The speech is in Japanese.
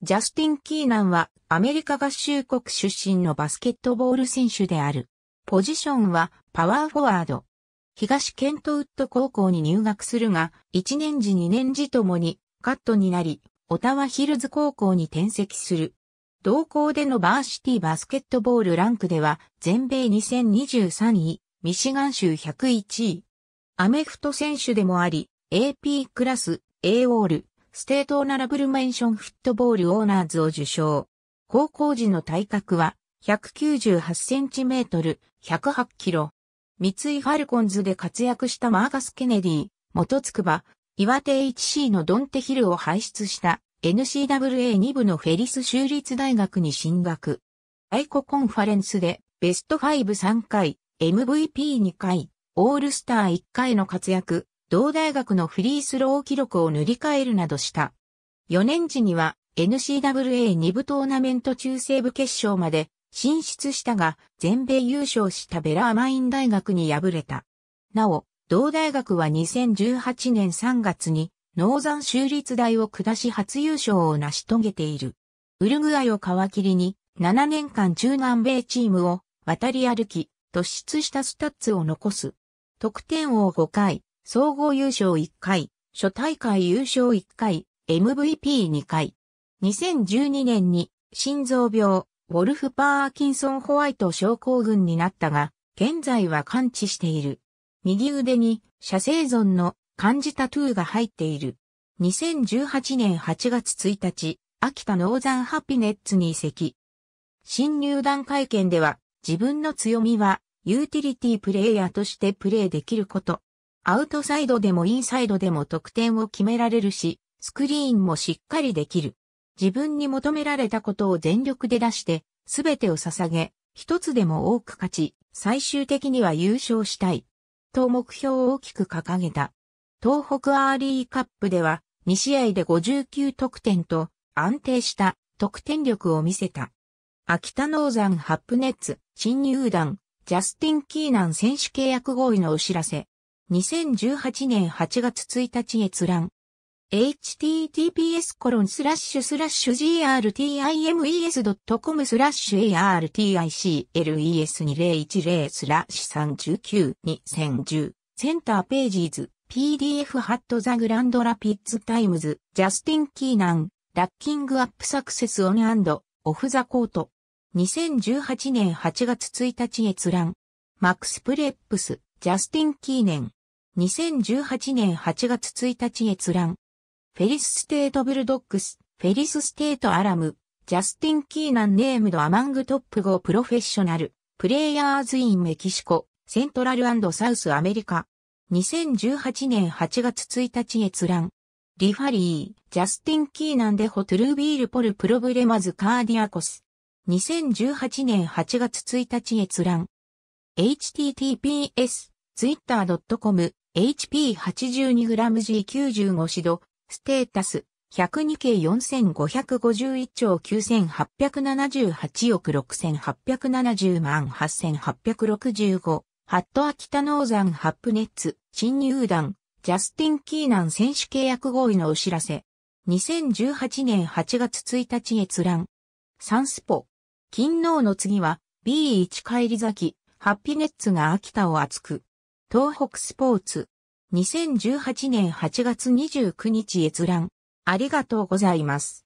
ジャスティン・キーナンはアメリカ合衆国出身のバスケットボール選手である。ポジションはパワーフォワード。東ケントウッド高校に入学するが、1年時2年時ともにカットになり、オタワヒルズ高校に転籍する。同校でのバーシティバスケットボールランクでは全米2023位、ミシガン州101位。アメフト選手でもあり、AP クラス、A オール、ステートオナラブルメンションフットボールオーナーズを受賞。高校時の体格は、198センチメートル、108キロ。三井ファルコンズで活躍したマーガス・ケネディ、元つくば、岩手 HC のドンテヒルを輩出した n c w a 2部のフェリス州立大学に進学。アイココンファレンスでベスト53回、MVP2 回、オールスター1回の活躍、同大学のフリースロー記録を塗り替えるなどした。4年時には n c w a 2部トーナメント中西部決勝まで進出したが、全米優勝したベラーマイン大学に敗れた。なお、同大学は2018年3月に、ノーザン州立大を下し初優勝を成し遂げている。ウルグアイを皮切りに、7年間中南米チームを渡り歩き、突出したスタッツを残す。得点王5回、総合優勝1回、初大会優勝1回、MVP2 回。2012年に心臓病、ウォルフ・パーキンソン・ホワイト症候群になったが、現在は完治している。右腕に、射精存の漢字タトゥーが入っている。2018年8月1日、秋田ノーザンハピネッツに移籍。新入団会見では、自分の強みは、ユーティリティプレイヤーとしてプレイできること。アウトサイドでもインサイドでも得点を決められるし、スクリーンもしっかりできる。自分に求められたことを全力で出して、すべてを捧げ、一つでも多く勝ち、最終的には優勝したい。と目標を大きく掲げた。東北アーリーカップでは、2試合で59得点と、安定した得点力を見せた。秋田農山ハップネッツ、新入団、ジャスティン・キーナン選手契約合意のお知らせ。2018年8月1日閲覧。https コロンスラッシュスラッシュ grtimes.com スラッシュ articles2010 スラッシュ3192010センターページーズ PDF ハットザグランドラピッツタイムズジャスティン・キーナンラッキングアップサクセスオンオフザコート2018年8月1日閲覧マックス・プレップスジャスティン・キーネン2018年8月1日閲覧。フェリスステートブルドックス、フェリスステートアラム、ジャスティン・キーナンネームドアマングトップ5プロフェッショナル、プレイヤーズ・イン・メキシコ、セントラルサウス・アメリカ。2018年8月1日閲覧。リファリー、ジャスティン・キーナンデホ・トゥルービール・ポル・プロブレマズ・カーディアコス。2018年8月1日閲覧。https, twitter.com HP82gG95 ド、ステータス、102 k 4551兆9878億6870万8865、ハットアキタノーザンハップネッツ、新入団、ジャスティン・キーナン選手契約合意のお知らせ。2018年8月1日閲覧。サンスポ。金納の次は B1 帰り咲き、ハッピネッツが秋田を厚く。東北スポーツ。2018年8月29日閲覧。ありがとうございます。